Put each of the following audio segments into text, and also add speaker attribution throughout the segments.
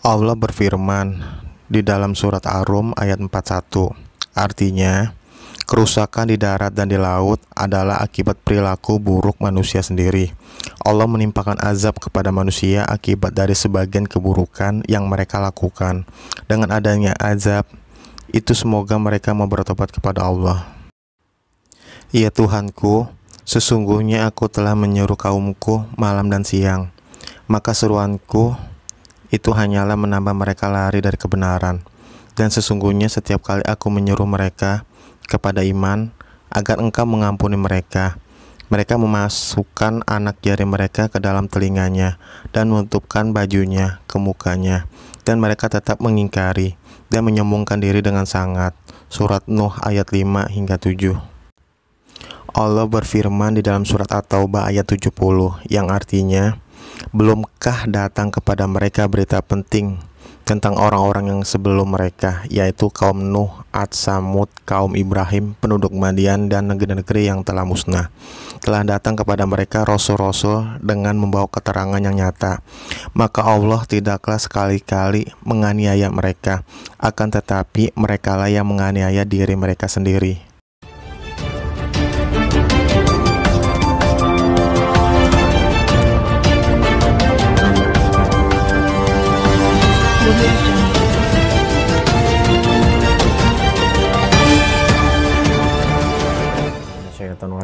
Speaker 1: Allah berfirman di dalam surat Ar-Rum ayat 41. Artinya, kerusakan di darat dan di laut adalah akibat perilaku buruk manusia sendiri. Allah menimpakan azab kepada manusia akibat dari sebagian keburukan yang mereka lakukan. Dengan adanya azab, itu semoga mereka mau bertobat kepada Allah. Ya Tuhanku, sesungguhnya aku telah menyuruh kaumku malam dan siang. Maka seruanku itu hanyalah menambah mereka lari dari kebenaran. Dan sesungguhnya setiap kali aku menyuruh mereka kepada iman, agar engkau mengampuni mereka. Mereka memasukkan anak jari mereka ke dalam telinganya dan menutupkan bajunya ke mukanya. Dan mereka tetap mengingkari dan menyombongkan diri dengan sangat. Surat Nuh ayat 5 hingga 7. Allah berfirman di dalam surat At-Taubah ayat 70 yang artinya Belumkah datang kepada mereka berita penting tentang orang-orang yang sebelum mereka, yaitu kaum Nuh, Ad Samud, kaum Ibrahim, penduduk Madian, dan negeri-negeri yang telah musnah. Telah datang kepada mereka rasul-rasul dengan membawa keterangan yang nyata. Maka Allah tidaklah sekali-kali menganiaya mereka, akan tetapi merekalah yang menganiaya diri mereka sendiri.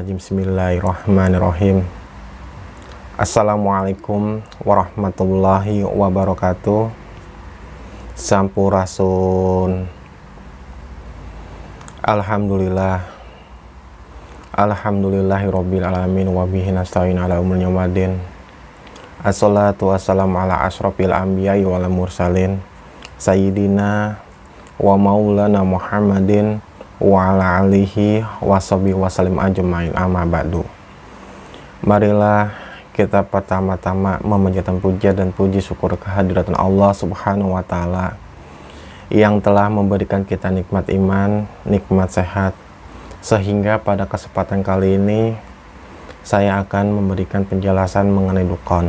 Speaker 1: Bismillahirrahmanirrahim. Bismillahirrahmanirrahim. Assalamualaikum warahmatullahi wabarakatuh. Sampurasun. Alhamdulillah. Alhamdulillahirabbil alamin wa bihi nasta'in ala umuril yawmiddin. Assalatu wassalamu ala asrofil anbiya'i wal mursalin. Sayyidina wa maulana Muhammadin wa alihi wasabi wasalim ajumain amma ba'du marilah kita pertama-tama memanjatkan puja dan puji syukur kehadiran Allah subhanahu wa ta'ala yang telah memberikan kita nikmat iman, nikmat sehat sehingga pada kesempatan kali ini saya akan memberikan penjelasan mengenai dukon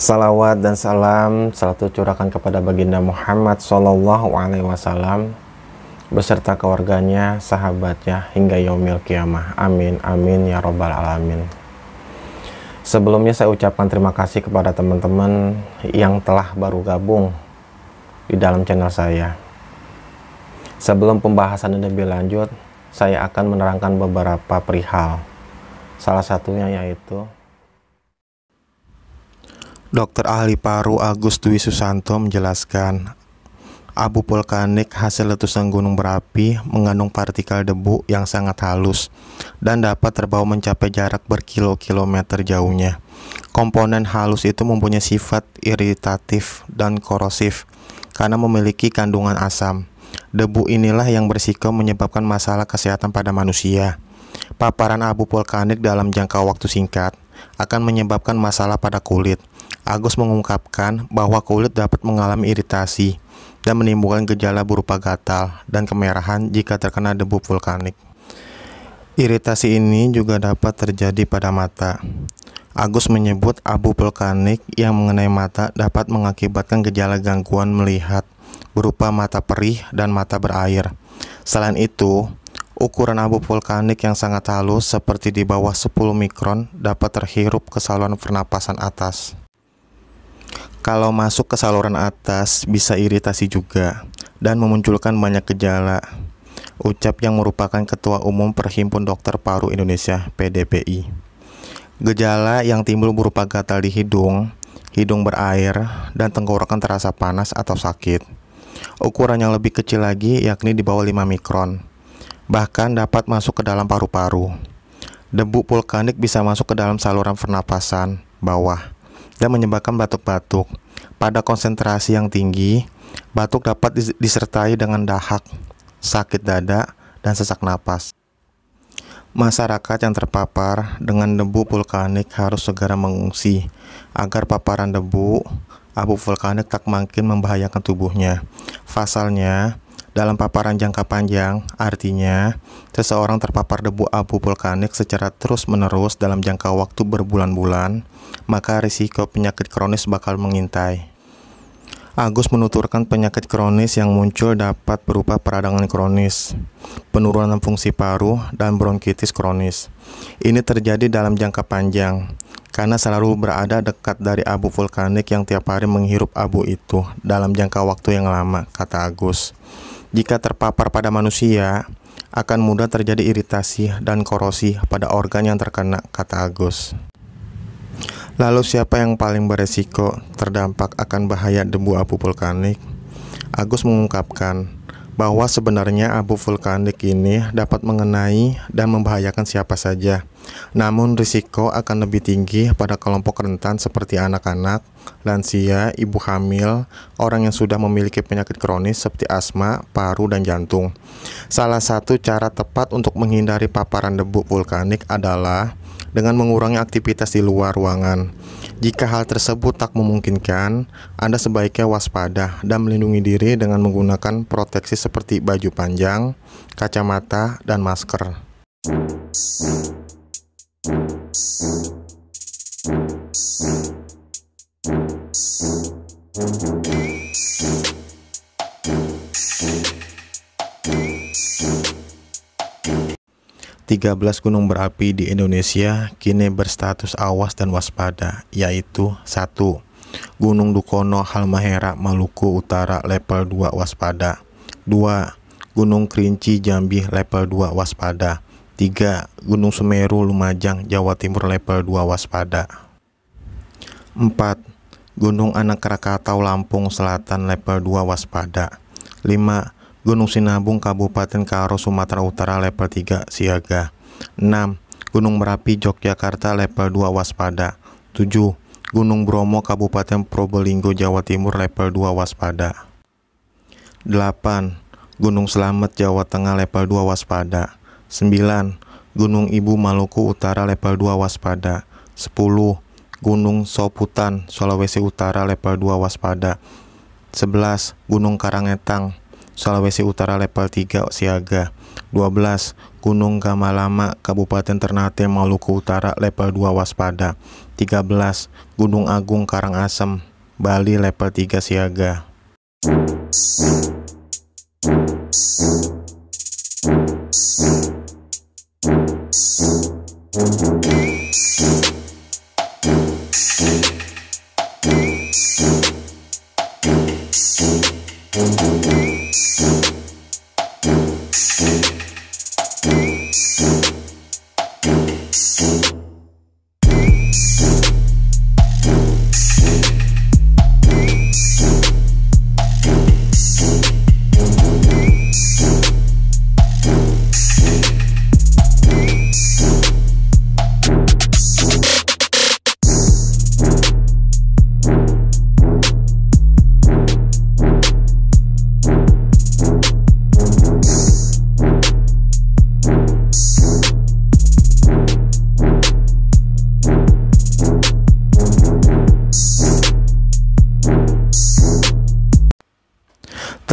Speaker 1: Salawat dan salam selalu curahkan kepada baginda Muhammad Sallallahu Alaihi Wasallam beserta keluarganya, sahabatnya, hingga yaumil kiamah. Amin, amin, ya robbal alamin. Sebelumnya saya ucapkan terima kasih kepada teman-teman yang telah baru gabung di dalam channel saya. Sebelum pembahasan ini lebih lanjut, saya akan menerangkan beberapa perihal. Salah satunya yaitu Dokter Ahli Paru Agus Dwi Susanto menjelaskan abu vulkanik hasil letusan gunung berapi mengandung partikel debu yang sangat halus dan dapat terbawa mencapai jarak berkilo-kilometer jauhnya. Komponen halus itu mempunyai sifat iritatif dan korosif karena memiliki kandungan asam. Debu inilah yang berisiko menyebabkan masalah kesehatan pada manusia. Paparan abu vulkanik dalam jangka waktu singkat akan menyebabkan masalah pada kulit. Agus mengungkapkan bahwa kulit dapat mengalami iritasi dan menimbulkan gejala berupa gatal dan kemerahan jika terkena debu vulkanik. Iritasi ini juga dapat terjadi pada mata. Agus menyebut abu vulkanik yang mengenai mata dapat mengakibatkan gejala gangguan melihat berupa mata perih dan mata berair. Selain itu, ukuran abu vulkanik yang sangat halus seperti di bawah 10 mikron dapat terhirup ke saluran pernapasan atas kalau masuk ke saluran atas bisa iritasi juga dan memunculkan banyak gejala. Ucap yang merupakan Ketua Umum Perhimpun Dokter Paru Indonesia PDPI. Gejala yang timbul berupa gatal di hidung, hidung berair, dan tenggorokan terasa panas atau sakit. Ukuran yang lebih kecil lagi yakni di bawah 5 mikron. Bahkan dapat masuk ke dalam paru-paru. Debu vulkanik bisa masuk ke dalam saluran pernapasan bawah dan menyebabkan batuk-batuk. Pada konsentrasi yang tinggi, batuk dapat disertai dengan dahak, sakit dada, dan sesak napas. Masyarakat yang terpapar dengan debu vulkanik harus segera mengungsi agar paparan debu abu vulkanik tak makin membahayakan tubuhnya. fasalnya dalam paparan jangka panjang, artinya seseorang terpapar debu abu vulkanik secara terus-menerus dalam jangka waktu berbulan-bulan, maka risiko penyakit kronis bakal mengintai. Agus menuturkan penyakit kronis yang muncul dapat berupa peradangan kronis, penurunan fungsi paru, dan bronkitis kronis. Ini terjadi dalam jangka panjang, karena selalu berada dekat dari abu vulkanik yang tiap hari menghirup abu itu dalam jangka waktu yang lama, kata Agus. Jika terpapar pada manusia, akan mudah terjadi iritasi dan korosi pada organ yang terkena, kata Agus. Lalu siapa yang paling beresiko terdampak akan bahaya debu abu vulkanik? Agus mengungkapkan bahwa sebenarnya abu vulkanik ini dapat mengenai dan membahayakan siapa saja. Namun risiko akan lebih tinggi pada kelompok rentan seperti anak-anak, lansia, ibu hamil, orang yang sudah memiliki penyakit kronis seperti asma, paru, dan jantung. Salah satu cara tepat untuk menghindari paparan debu vulkanik adalah dengan mengurangi aktivitas di luar ruangan. Jika hal tersebut tak memungkinkan, Anda sebaiknya waspada dan melindungi diri dengan menggunakan proteksi seperti baju panjang, kacamata, dan masker. 13 gunung berapi di Indonesia kini berstatus awas dan waspada, yaitu 1. Gunung Dukono Halmahera Maluku Utara level 2 waspada. 2. Gunung Kerinci Jambi level 2 waspada. 3. Gunung Semeru Lumajang Jawa Timur level 2 waspada. 4. Gunung Anak Krakatau Lampung Selatan level 2 waspada. 5. Gunung Sinabung Kabupaten Karo Sumatera Utara level 3 siaga 6. Gunung Merapi Yogyakarta level 2 waspada 7. Gunung Bromo Kabupaten Probolinggo Jawa Timur level 2 waspada 8. Gunung Selamet Jawa Tengah level 2 waspada 9. Gunung Ibu Maluku Utara level 2 waspada 10. Gunung Soputan Sulawesi Utara level 2 waspada 11. Gunung Karangetang Sulawesi Utara level 3 siaga. 12. Gunung Gamalama Kabupaten Ternate, Maluku Utara level 2 waspada. 13. Gunung Agung Karangasem, Bali level 3 siaga. Thank you.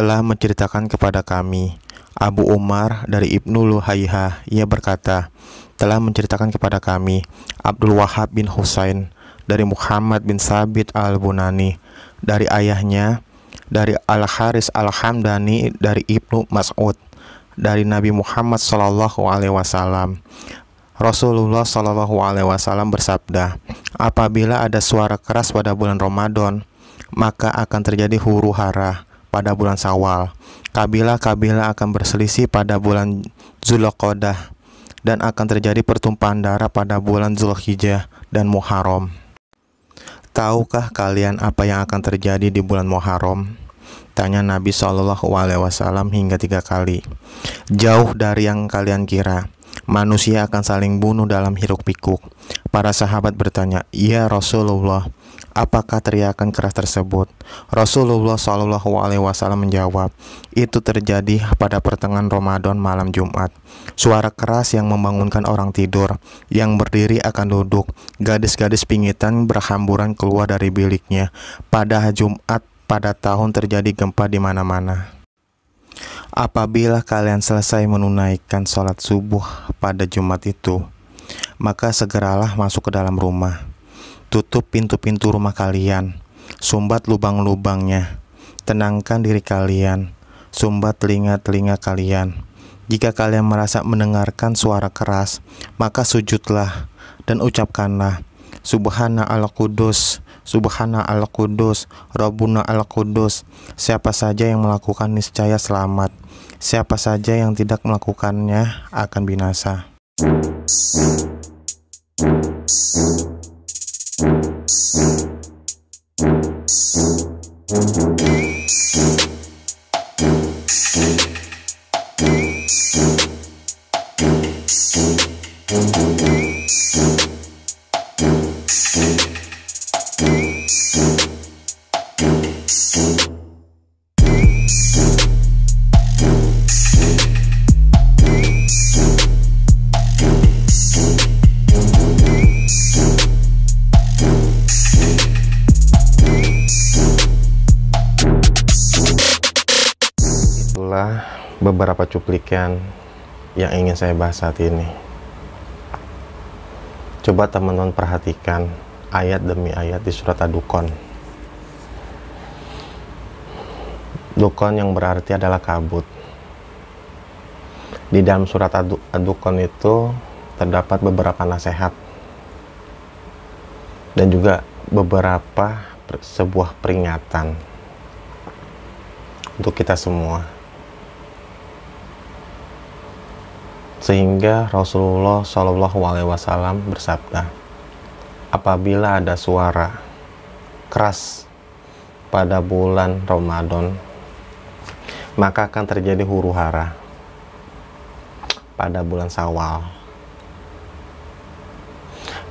Speaker 1: telah menceritakan kepada kami. Abu Umar dari Ibnu Luhaiha, ia berkata, telah menceritakan kepada kami Abdul Wahab bin Husain dari Muhammad bin Sabit al-Bunani dari ayahnya dari Al-Haris al-Hamdani dari Ibnu Mas'ud dari Nabi Muhammad Shallallahu alaihi wasallam Rasulullah Shallallahu alaihi wasallam bersabda apabila ada suara keras pada bulan Ramadan maka akan terjadi huru hara pada bulan Sawal. Kabilah-kabilah akan berselisih pada bulan Zulqodah dan akan terjadi pertumpahan darah pada bulan Zulhijjah dan Muharram. Tahukah kalian apa yang akan terjadi di bulan Muharram? Tanya Nabi Shallallahu Alaihi Wasallam hingga tiga kali. Jauh dari yang kalian kira, manusia akan saling bunuh dalam hiruk pikuk. Para sahabat bertanya, Ya Rasulullah, Apakah teriakan keras tersebut? Rasulullah Shallallahu Alaihi Wasallam menjawab, itu terjadi pada pertengahan Ramadan malam Jumat. Suara keras yang membangunkan orang tidur, yang berdiri akan duduk. Gadis-gadis pingitan berhamburan keluar dari biliknya. Pada Jumat pada tahun terjadi gempa di mana-mana. Apabila kalian selesai menunaikan sholat subuh pada Jumat itu, maka segeralah masuk ke dalam rumah. Tutup pintu-pintu rumah kalian, sumbat lubang-lubangnya, tenangkan diri kalian, sumbat telinga-telinga kalian. Jika kalian merasa mendengarkan suara keras, maka sujudlah dan ucapkanlah, Subhana al kudus, Subhana al kudus, Rabbuna al kudus. Siapa saja yang melakukan niscaya selamat. Siapa saja yang tidak melakukannya akan binasa. Thank you. beberapa cuplikan yang ingin saya bahas saat ini. Coba teman-teman perhatikan ayat demi ayat di surat Adukon. Dukon yang berarti adalah kabut. Di dalam surat Adukon itu terdapat beberapa nasihat dan juga beberapa sebuah peringatan untuk kita semua Sehingga Rasulullah Shallallahu Alaihi Wasallam bersabda, apabila ada suara keras pada bulan Ramadan, maka akan terjadi huru hara pada bulan Sawal.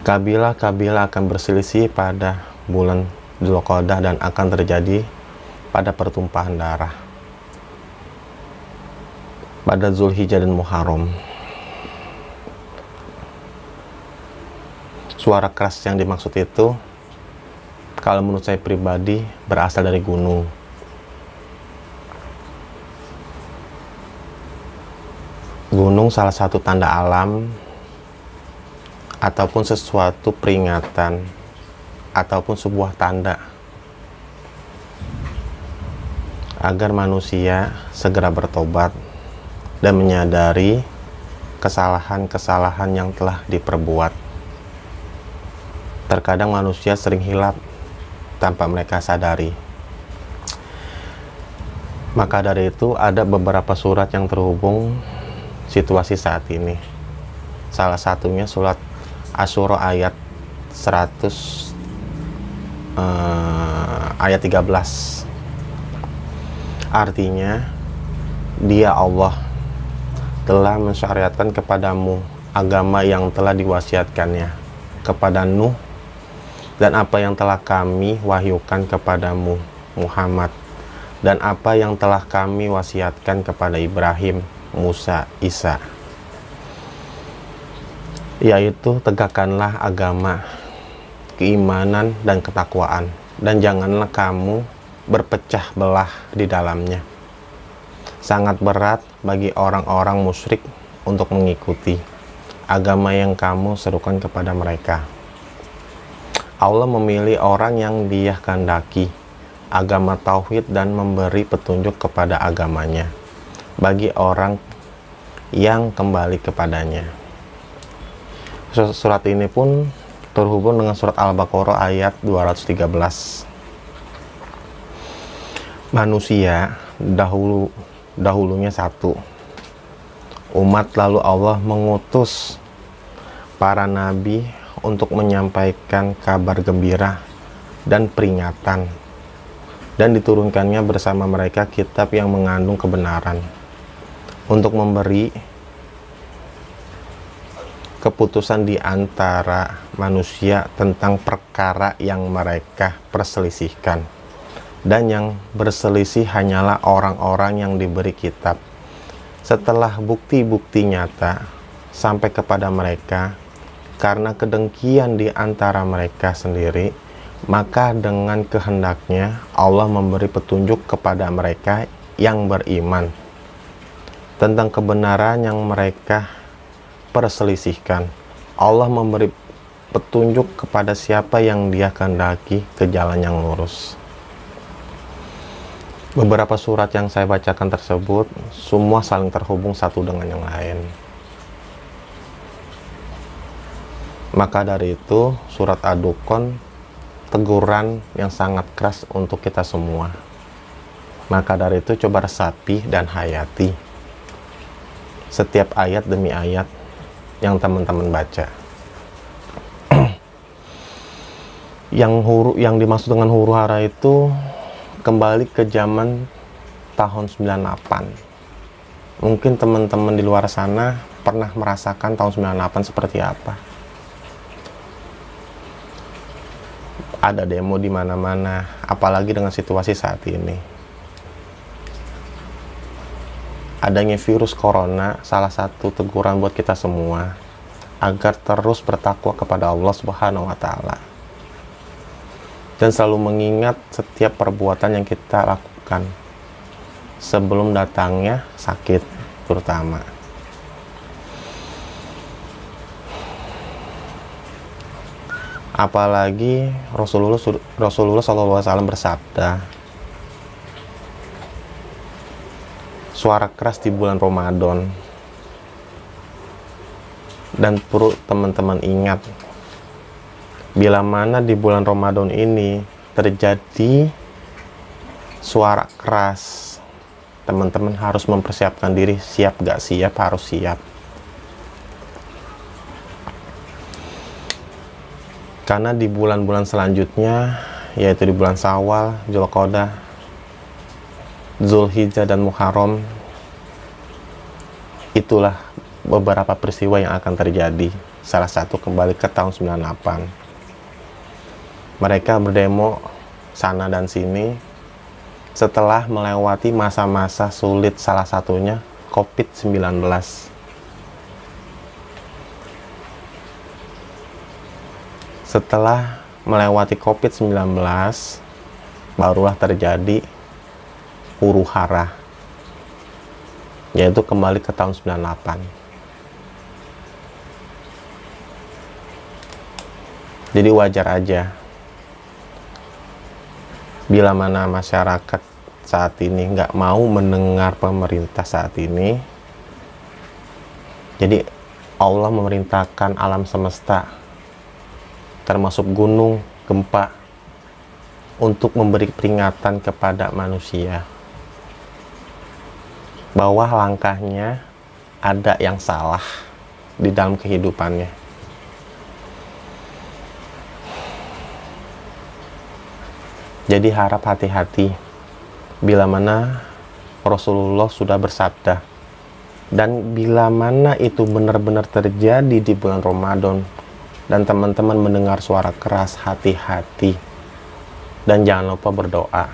Speaker 1: Kabilah-kabilah akan berselisih pada bulan Zulqodah dan akan terjadi pada pertumpahan darah pada Zulhijjah dan Muharram. suara keras yang dimaksud itu kalau menurut saya pribadi berasal dari gunung gunung salah satu tanda alam ataupun sesuatu peringatan ataupun sebuah tanda agar manusia segera bertobat dan menyadari kesalahan-kesalahan yang telah diperbuat Terkadang manusia sering hilap tanpa mereka sadari. Maka dari itu ada beberapa surat yang terhubung situasi saat ini. Salah satunya surat Asyura ayat 100 eh, ayat 13. Artinya dia Allah telah mensyariatkan kepadamu agama yang telah diwasiatkannya kepada Nuh dan apa yang telah kami wahyukan kepadamu Muhammad dan apa yang telah kami wasiatkan kepada Ibrahim, Musa, Isa yaitu tegakkanlah agama, keimanan dan ketakwaan dan janganlah kamu berpecah belah di dalamnya. Sangat berat bagi orang-orang musyrik untuk mengikuti agama yang kamu serukan kepada mereka. Allah memilih orang yang dia kandaki agama tauhid dan memberi petunjuk kepada agamanya bagi orang yang kembali kepadanya. Surat ini pun terhubung dengan surat Al-Baqarah ayat 213. Manusia dahulu dahulunya satu. Umat lalu Allah mengutus para nabi untuk menyampaikan kabar gembira dan peringatan dan diturunkannya bersama mereka kitab yang mengandung kebenaran untuk memberi keputusan di antara manusia tentang perkara yang mereka perselisihkan dan yang berselisih hanyalah orang-orang yang diberi kitab setelah bukti-bukti nyata sampai kepada mereka karena kedengkian di antara mereka sendiri, maka dengan kehendaknya Allah memberi petunjuk kepada mereka yang beriman tentang kebenaran yang mereka perselisihkan. Allah memberi petunjuk kepada siapa yang dia kehendaki ke jalan yang lurus. Beberapa surat yang saya bacakan tersebut semua saling terhubung satu dengan yang lain. Maka dari itu, surat adukon teguran yang sangat keras untuk kita semua. Maka dari itu coba resapi dan hayati setiap ayat demi ayat yang teman-teman baca. yang huru yang dimaksud dengan huru hara itu kembali ke zaman tahun 98. Mungkin teman-teman di luar sana pernah merasakan tahun 98 seperti apa. ada demo di mana-mana, apalagi dengan situasi saat ini. Adanya virus corona salah satu teguran buat kita semua agar terus bertakwa kepada Allah Subhanahu wa taala. Dan selalu mengingat setiap perbuatan yang kita lakukan sebelum datangnya sakit terutama. apalagi Rasulullah Rasulullah SAW bersabda suara keras di bulan Ramadan dan perlu teman-teman ingat bila mana di bulan Ramadan ini terjadi suara keras teman-teman harus mempersiapkan diri siap gak siap harus siap karena di bulan-bulan selanjutnya yaitu di bulan Sawal, Julqodah, Zulhijjah dan Muharram itulah beberapa peristiwa yang akan terjadi salah satu kembali ke tahun 98 mereka berdemo sana dan sini setelah melewati masa-masa sulit salah satunya COVID-19 setelah melewati COVID-19 barulah terjadi huru hara yaitu kembali ke tahun 98 jadi wajar aja bila mana masyarakat saat ini nggak mau mendengar pemerintah saat ini jadi Allah memerintahkan alam semesta termasuk gunung, gempa, untuk memberi peringatan kepada manusia bahwa langkahnya ada yang salah di dalam kehidupannya. Jadi harap hati-hati bila mana Rasulullah sudah bersabda dan bila mana itu benar-benar terjadi di bulan Ramadan dan teman-teman mendengar suara keras hati-hati dan jangan lupa berdoa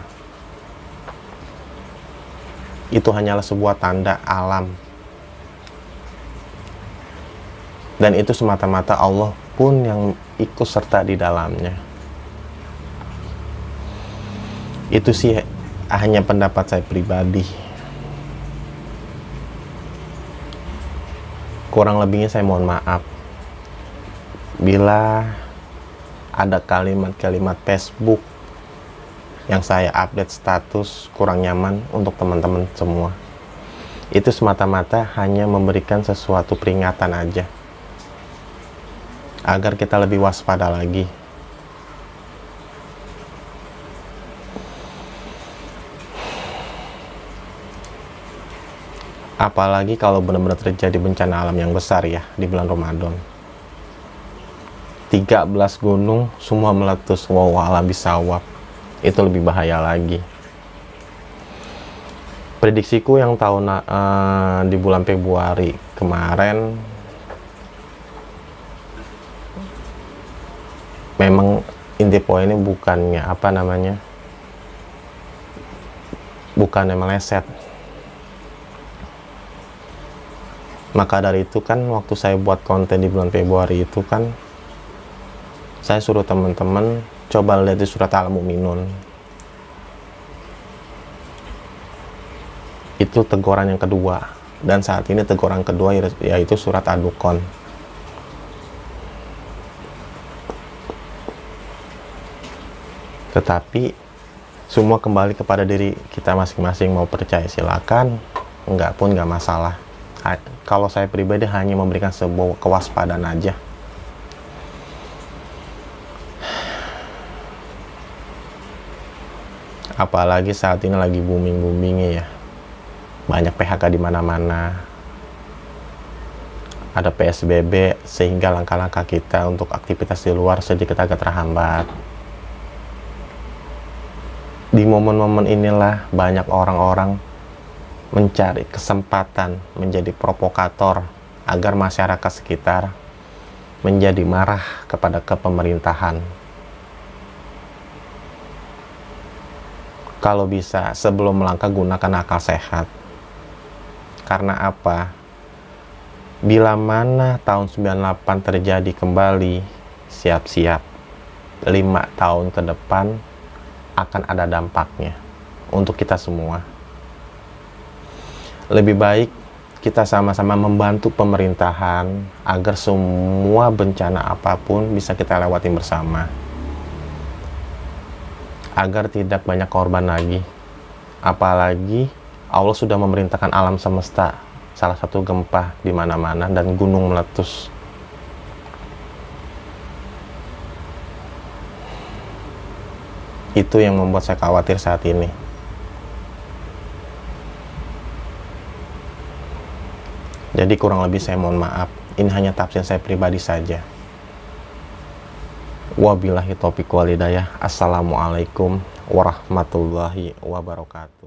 Speaker 1: itu hanyalah sebuah tanda alam dan itu semata-mata Allah pun yang ikut serta di dalamnya itu sih hanya pendapat saya pribadi kurang lebihnya saya mohon maaf bila ada kalimat-kalimat Facebook yang saya update status kurang nyaman untuk teman-teman semua. Itu semata-mata hanya memberikan sesuatu peringatan aja. Agar kita lebih waspada lagi. Apalagi kalau benar-benar terjadi bencana alam yang besar ya di bulan Ramadan. 13 gunung semua meletus wow alam bisawab itu lebih bahaya lagi prediksiku yang tahun uh, di bulan Februari kemarin memang inti poinnya bukannya apa namanya bukannya meleset maka dari itu kan waktu saya buat konten di bulan Februari itu kan saya suruh teman-teman coba lihat di surat al-muminun itu teguran yang kedua dan saat ini teguran kedua yaitu surat adukon tetapi semua kembali kepada diri kita masing-masing mau percaya silakan enggak pun enggak masalah kalau saya pribadi hanya memberikan sebuah kewaspadaan aja apalagi saat ini lagi booming boomingnya ya banyak PHK di mana-mana ada PSBB sehingga langkah-langkah kita untuk aktivitas di luar sedikit agak terhambat di momen-momen inilah banyak orang-orang mencari kesempatan menjadi provokator agar masyarakat sekitar menjadi marah kepada kepemerintahan Kalau bisa, sebelum melangkah gunakan akal sehat. Karena apa? Bila mana tahun 98 terjadi kembali, siap-siap. 5 tahun ke depan akan ada dampaknya untuk kita semua. Lebih baik kita sama-sama membantu pemerintahan agar semua bencana apapun bisa kita lewati bersama agar tidak banyak korban lagi. Apalagi Allah sudah memerintahkan alam semesta, salah satu gempa di mana-mana dan gunung meletus. Itu yang membuat saya khawatir saat ini. Jadi kurang lebih saya mohon maaf, ini hanya tafsir saya pribadi saja. Wabillahi taufiq walidayah. Assalamualaikum warahmatullahi wabarakatuh.